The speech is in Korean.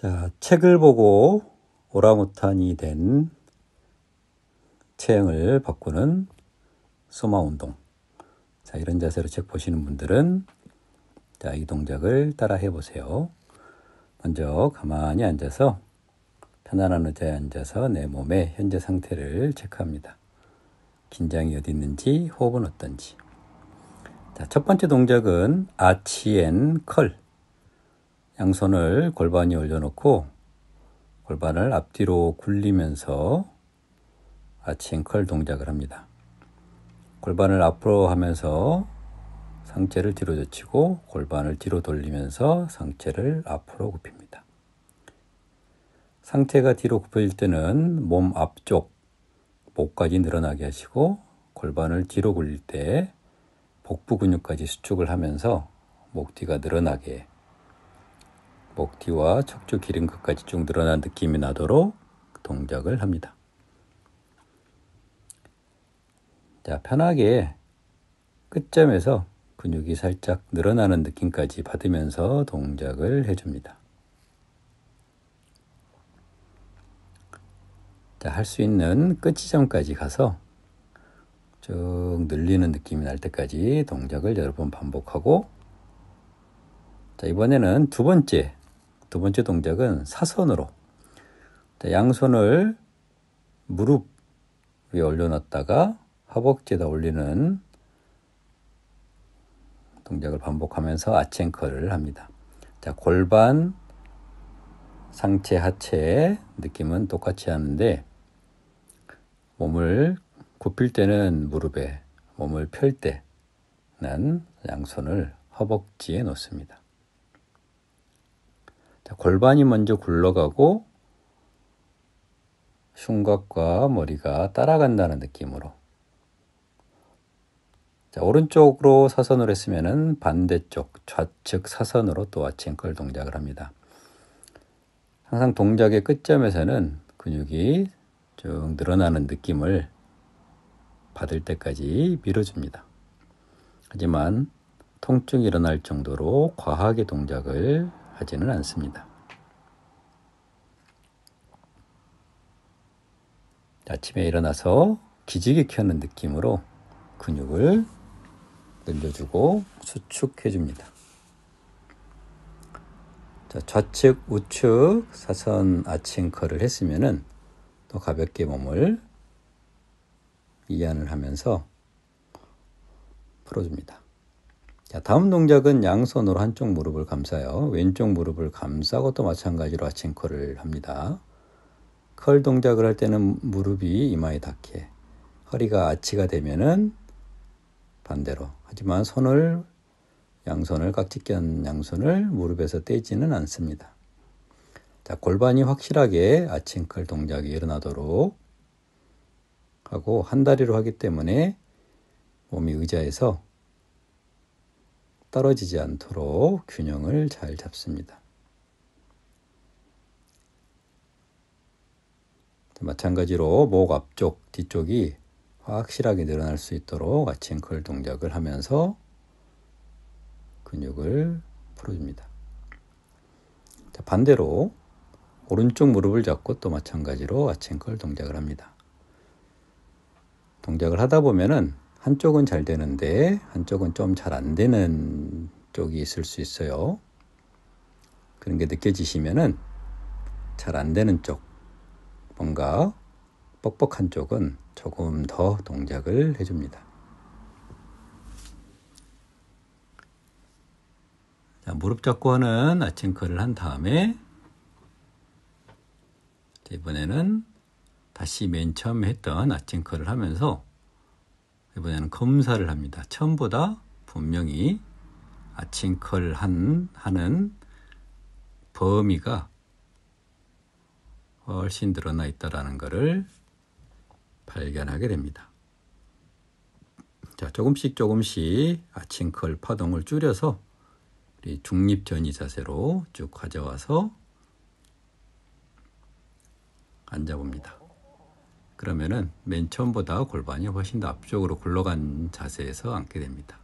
자, 책을 보고 오라무탄이 된 체형을 바꾸는 소마 운동. 자, 이런 자세로 책 보시는 분들은 자, 이 동작을 따라 해 보세요. 먼저 가만히 앉아서 편안한 의자에 앉아서 내 몸의 현재 상태를 체크합니다. 긴장이 어디 있는지, 호흡은 어떤지. 자, 첫 번째 동작은 아치엔 컬. 양손을 골반 이 올려놓고 골반을 앞뒤로 굴리면서 아치앵컬 동작을 합니다. 골반을 앞으로 하면서 상체를 뒤로 젖히고 골반을 뒤로 돌리면서 상체를 앞으로 굽힙니다. 상체가 뒤로 굽혀질 때는 몸 앞쪽 목까지 늘어나게 하시고 골반을 뒤로 굴릴 때 복부 근육까지 수축을 하면서 목 뒤가 늘어나게 먹뒤와 척추 기름 끝까지 쭉 늘어난 느낌이 나도록 동작을 합니다. 자, 편하게 끝점에서 근육이 살짝 늘어나는 느낌까지 받으면서 동작을 해줍니다. 자, 할 수 있는 끝 지점까지 가서 쭉 늘리는 느낌이 날 때까지 동작을 여러 번 반복하고 자, 이번에는 두 번째 두 번째 동작은 사선으로 양손을 무릎 위에 올려놨다가 허벅지에다 올리는 동작을 반복하면서 아치앵커를 합니다. 자, 골반, 상체, 하체 느낌은 똑같이 하는데 몸을 굽힐 때는 무릎에, 몸을 펼 때는 양손을 허벅지에 놓습니다. 골반이 먼저 굴러가고 흉곽과 머리가 따라간다는 느낌으로 자, 오른쪽으로 사선을 했으면 반대쪽 좌측 사선으로 또 아칭클 동작을 합니다. 항상 동작의 끝점에서는 근육이 쭉 늘어나는 느낌을 받을 때까지 밀어줍니다. 하지만 통증이 일어날 정도로 과하게 동작을 하지는 않습니다. 아침에 일어나서 기지개 켜는 느낌으로 근육을 늘려주고 수축해 줍니다. 자, 좌측, 우측 사선 아칭컬을 했으면은 또 가볍게 몸을 이완을 하면서 풀어줍니다. 자, 다음 동작은 양손으로 한쪽 무릎을 감싸요. 왼쪽 무릎을 감싸고 또 마찬가지로 아침컬을 합니다. 컬 동작을 할 때는 무릎이 이마에 닿게, 허리가 아치가 되면은 반대로. 하지만 손을 양손을 깍지 낀 양손을 무릎에서 떼지는 않습니다. 자, 골반이 확실하게 아침컬 동작이 일어나도록 하고 한 다리로 하기 때문에 몸이 의자에서 떨어지지 않도록 균형을 잘 잡습니다. 마찬가지로 목 앞쪽, 뒤쪽이 확실하게 늘어날 수 있도록 아칭클 동작을 하면서 근육을 풀어줍니다. 자, 반대로 오른쪽 무릎을 잡고 또 마찬가지로 아칭클 동작을 합니다. 동작을 하다 보면은 한쪽은 잘 되는데 한쪽은 좀 잘 안 되는 쪽이 있을 수 있어요. 그런 게 느껴지시면은 잘 안 되는 쪽, 뭔가 뻑뻑한 쪽은 조금 더 동작을 해줍니다. 자, 무릎 잡고 하는 아침컬을 한 다음에 이번에는 다시 맨 처음 했던 아침컬을 하면서 이번에는 검사를 합니다. 처음보다 분명히 아침컬 한, 하는 범위가 훨씬 늘어나 있다라는 것을 발견하게 됩니다. 자, 조금씩 조금씩 아침컬 파동을 줄여서 우리 중립전이 자세로 쭉 가져와서 앉아봅니다. 그러면은 맨 처음보다 골반이 훨씬 더 앞쪽으로 굴러간 자세에서 앉게 됩니다.